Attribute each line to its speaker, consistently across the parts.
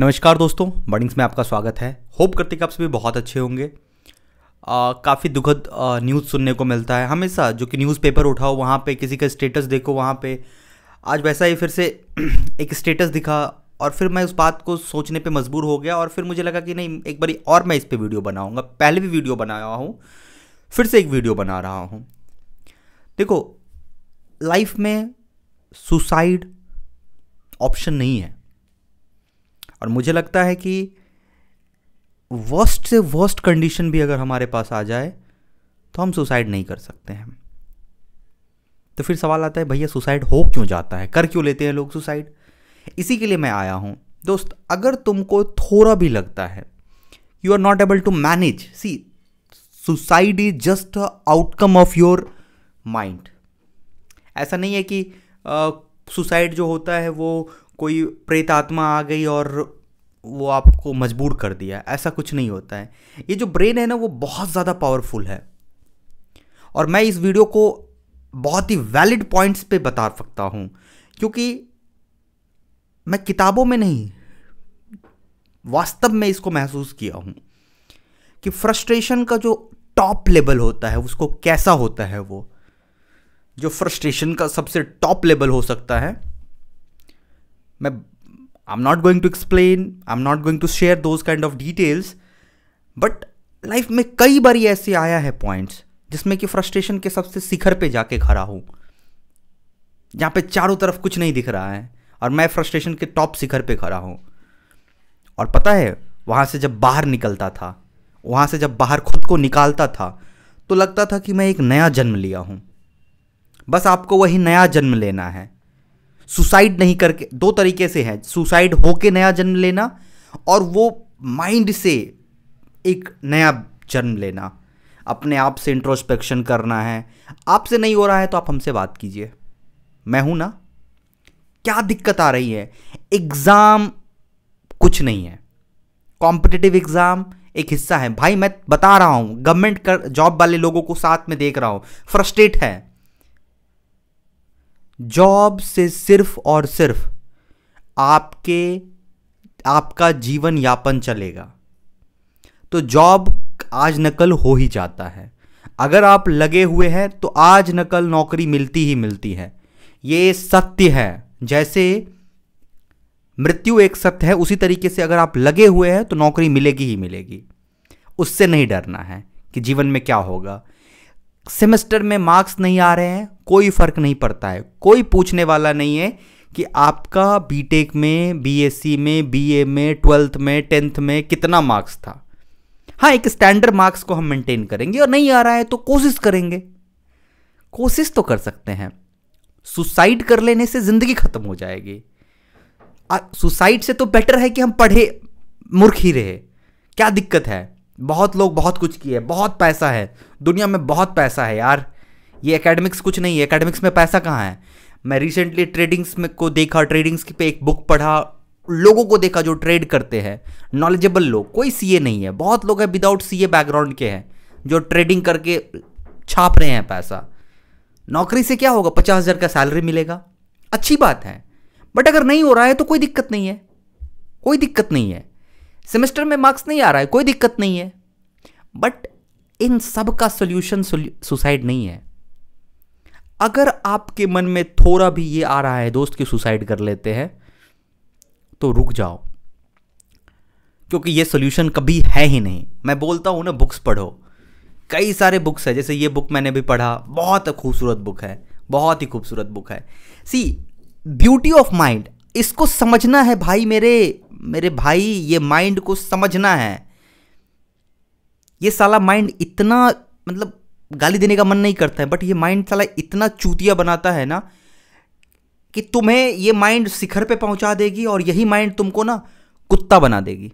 Speaker 1: नमस्कार दोस्तों बर्निंग्स में आपका स्वागत है होप करते कि आप सभी बहुत अच्छे होंगे काफ़ी दुखद न्यूज़ सुनने को मिलता है हमेशा जो कि न्यूज़पेपर उठाओ वहाँ पे किसी का स्टेटस देखो वहाँ पे आज वैसा ही फिर से एक स्टेटस दिखा और फिर मैं उस बात को सोचने पे मजबूर हो गया और फिर मुझे लगा कि नहीं एक बारी और मैं इस पर वीडियो बनाऊँगा पहले भी वीडियो बनाया हूँ फिर से एक वीडियो बना रहा हूँ देखो लाइफ में सुसाइड ऑप्शन नहीं है और मुझे लगता है कि वर्स्ट से वर्स्ट कंडीशन भी अगर हमारे पास आ जाए तो हम सुसाइड नहीं कर सकते हैं तो फिर सवाल आता है भैया सुसाइड हो क्यों जाता है कर क्यों लेते हैं लोग सुसाइड इसी के लिए मैं आया हूं दोस्त अगर तुमको थोड़ा भी लगता है you are not able to manage see suicide is just outcome of your mind ऐसा नहीं है कि सुसाइड uh, जो होता है वो कोई प्रेत आत्मा आ गई और वो आपको मजबूर कर दिया ऐसा कुछ नहीं होता है ये जो ब्रेन है ना वो बहुत ज़्यादा पावरफुल है और मैं इस वीडियो को बहुत ही वैलिड पॉइंट्स पे बता सकता हूँ क्योंकि मैं किताबों में नहीं वास्तव में इसको महसूस किया हूँ कि फ्रस्ट्रेशन का जो टॉप लेवल होता है उसको कैसा होता है वो जो फ्रस्ट्रेशन का सबसे टॉप लेवल हो सकता है मैं I'm not going to explain, I'm not going to share those kind of details, but life में कई बार ऐसे आया है पॉइंट्स जिसमें कि फ्रस्ट्रेशन के सबसे शिखर पे जाके खड़ा हूँ जहाँ पे चारों तरफ कुछ नहीं दिख रहा है और मैं फ्रस्ट्रेशन के टॉप शिखर पे खड़ा हूँ और पता है वहाँ से जब बाहर निकलता था वहाँ से जब बाहर खुद को निकालता था तो लगता था कि मैं एक नया जन्म लिया हूँ बस आपको वही नया जन्म लेना है सुसाइड नहीं करके दो तरीके से है सुसाइड होके नया जन्म लेना और वो माइंड से एक नया जन्म लेना अपने आप से इंट्रोस्पेक्शन करना है आपसे नहीं हो रहा है तो आप हमसे बात कीजिए मैं हूं ना क्या दिक्कत आ रही है एग्ज़ाम कुछ नहीं है कॉम्पिटिटिव एग्ज़ाम एक हिस्सा है भाई मैं बता रहा हूँ गवर्नमेंट कर जॉब वाले लोगों को साथ में देख रहा हूँ फ्रस्ट्रेट है जॉब से सिर्फ और सिर्फ आपके आपका जीवन यापन चलेगा तो जॉब आज नकल हो ही जाता है अगर आप लगे हुए हैं तो आज नकल नौकरी मिलती ही मिलती है ये सत्य है जैसे मृत्यु एक सत्य है उसी तरीके से अगर आप लगे हुए हैं तो नौकरी मिलेगी ही मिलेगी उससे नहीं डरना है कि जीवन में क्या होगा सेमेस्टर में मार्क्स नहीं आ रहे हैं कोई फ़र्क नहीं पड़ता है कोई पूछने वाला नहीं है कि आपका बीटेक में बीएससी में बीए में ट्वेल्थ में टेंथ में कितना मार्क्स था हाँ एक स्टैंडर्ड मार्क्स को हम मेंटेन करेंगे और नहीं आ रहा है तो कोशिश करेंगे कोशिश तो कर सकते हैं सुसाइड कर लेने से ज़िंदगी ख़त्म हो जाएगी सुसाइड से तो बेटर है कि हम पढ़े मूर्ख ही रहे क्या दिक्कत है बहुत लोग बहुत कुछ किए बहुत पैसा है दुनिया में बहुत पैसा है यार ये एकेडमिक्स कुछ नहीं है एकेडमिक्स में पैसा कहाँ है मैं रिसेंटली ट्रेडिंग्स में को देखा ट्रेडिंग्स की पे एक बुक पढ़ा लोगों को देखा जो ट्रेड करते हैं नॉलेजेबल लोग कोई सीए नहीं है बहुत लोग हैं विदाउट सीए बैकग्राउंड के हैं जो ट्रेडिंग करके छाप रहे हैं पैसा नौकरी से क्या होगा पचास हज़ार का सैलरी मिलेगा अच्छी बात है बट अगर नहीं हो रहा है तो कोई दिक्कत नहीं है कोई दिक्कत नहीं है सेमेस्टर में मार्क्स नहीं आ रहा है कोई दिक्कत नहीं है बट इन सब का सोल्यूशन सुसाइड नहीं है अगर आपके मन में थोड़ा भी ये आ रहा है दोस्त की सुसाइड कर लेते हैं तो रुक जाओ क्योंकि ये सोल्यूशन कभी है ही नहीं मैं बोलता हूँ ना बुक्स पढ़ो कई सारे बुक्स है जैसे ये बुक मैंने भी पढ़ा बहुत खूबसूरत बुक है बहुत ही खूबसूरत बुक है सी ब्यूटी ऑफ माइंड इसको समझना है भाई मेरे मेरे भाई ये माइंड को समझना है ये साला माइंड इतना मतलब गाली देने का मन नहीं करता है बट ये माइंड साला इतना चूतिया बनाता है ना कि तुम्हें ये माइंड शिखर पे पहुंचा देगी और यही माइंड तुमको ना कुत्ता बना देगी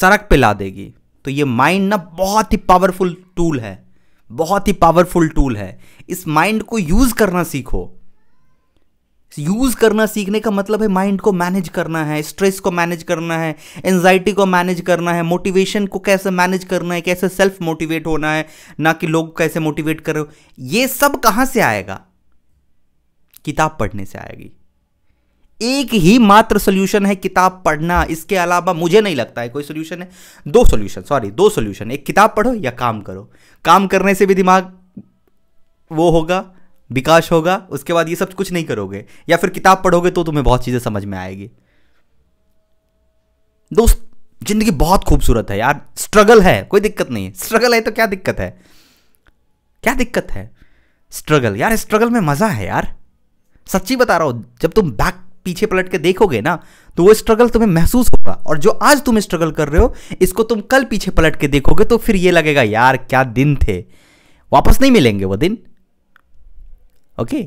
Speaker 1: सड़क पे ला देगी तो ये माइंड ना बहुत ही पावरफुल टूल है बहुत ही पावरफुल टूल है इस माइंड को यूज़ करना सीखो यूज़ करना सीखने का मतलब है माइंड को मैनेज करना है स्ट्रेस को मैनेज करना है एनजाइटी को मैनेज करना है मोटिवेशन को कैसे मैनेज करना है कैसे सेल्फ मोटिवेट होना है ना कि लोग कैसे मोटिवेट करो ये सब कहां से आएगा किताब पढ़ने से आएगी एक ही मात्र सोल्यूशन है किताब पढ़ना इसके अलावा मुझे नहीं लगता है कोई सोल्यूशन है दो सोल्यूशन सॉरी दो सोल्यूशन एक किताब पढ़ो या काम करो काम करने से भी दिमाग वो होगा विकास होगा उसके बाद ये सब कुछ नहीं करोगे या फिर किताब पढ़ोगे तो तुम्हें बहुत चीज़ें समझ में आएगी दोस्त जिंदगी बहुत खूबसूरत है यार स्ट्रगल है कोई दिक्कत नहीं है स्ट्रगल है तो क्या दिक्कत है क्या दिक्कत है स्ट्रगल यार स्ट्रगल में मज़ा है यार सच्ची बता रहा हूं जब तुम बैक पीछे पलट के देखोगे ना तो वो स्ट्रगल तुम्हें महसूस होगा और जो आज तुम स्ट्रगल कर रहे हो इसको तुम कल पीछे पलट के देखोगे तो फिर ये लगेगा यार क्या दिन थे वापस नहीं मिलेंगे वो दिन ओके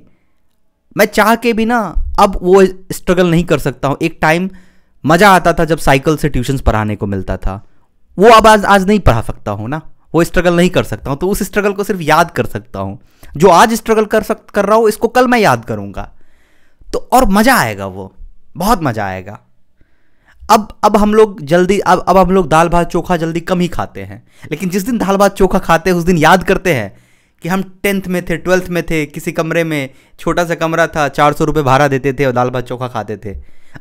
Speaker 1: मैं चाह के भी ना अब वो स्ट्रगल नहीं कर सकता हूँ एक टाइम मज़ा आता था जब साइकिल से ट्यूशंस पढ़ाने को मिलता था वो अब आज आज नहीं पढ़ा सकता हूँ ना वो स्ट्रगल नहीं कर सकता हूँ तो उस स्ट्रगल को सिर्फ याद कर सकता हूँ जो आज स्ट्रगल कर सक कर रहा हूँ इसको कल मैं याद करूँगा तो और मज़ा आएगा वो बहुत मज़ा आएगा अब अब हम लोग जल्दी अब अब हम लोग दाल भात चोखा जल्दी कम ही खाते हैं लेकिन जिस दिन दाल भात चोखा खाते हैं उस दिन याद करते हैं कि हम टेंथ में थे ट्वेल्थ में थे किसी कमरे में छोटा सा कमरा था चार सौ रुपये भाड़ा देते थे और दाल भात चोखा खाते थे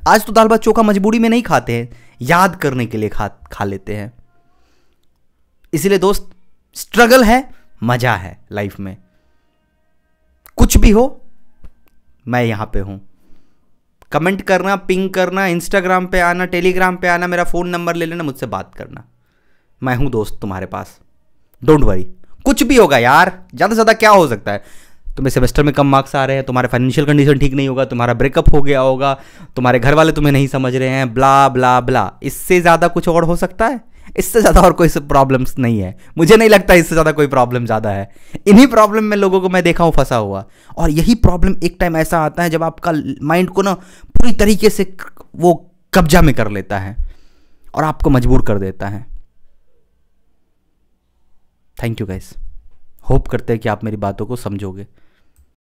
Speaker 1: आज तो दाल भात चोखा मजबूरी में नहीं खाते हैं याद करने के लिए खा खा लेते हैं इसलिए दोस्त स्ट्रगल है मज़ा है लाइफ में कुछ भी हो मैं यहाँ पे हूँ कमेंट करना पिंग करना इंस्टाग्राम पे आना टेलीग्राम पे आना मेरा फ़ोन नंबर ले लेना मुझसे बात करना मैं हूँ दोस्त तुम्हारे पास डोंट वरी कुछ भी होगा यार ज़्यादा से ज़्यादा क्या हो सकता है तुम्हें सेमेस्टर में कम मार्क्स आ रहे हैं तुम्हारे फाइनेंशियल कंडीशन ठीक नहीं होगा तुम्हारा ब्रेकअप हो गया होगा तुम्हारे घर वाले तुम्हें नहीं समझ रहे हैं ब्ला ब्ला ब्ला इससे ज़्यादा कुछ और हो सकता है इससे ज़्यादा और कोई प्रॉब्लम्स नहीं है मुझे नहीं लगता इससे ज़्यादा कोई प्रॉब्लम ज़्यादा है इन्हीं प्रॉब्लम में लोगों को मैं देखा हूँ फंसा हुआ और यही प्रॉब्लम एक टाइम ऐसा आता है जब आपका माइंड को ना पूरी तरीके से वो कब्जा में कर लेता है और आपको मजबूर कर देता है थैंक यू गाइस होप करते हैं कि आप मेरी बातों को समझोगे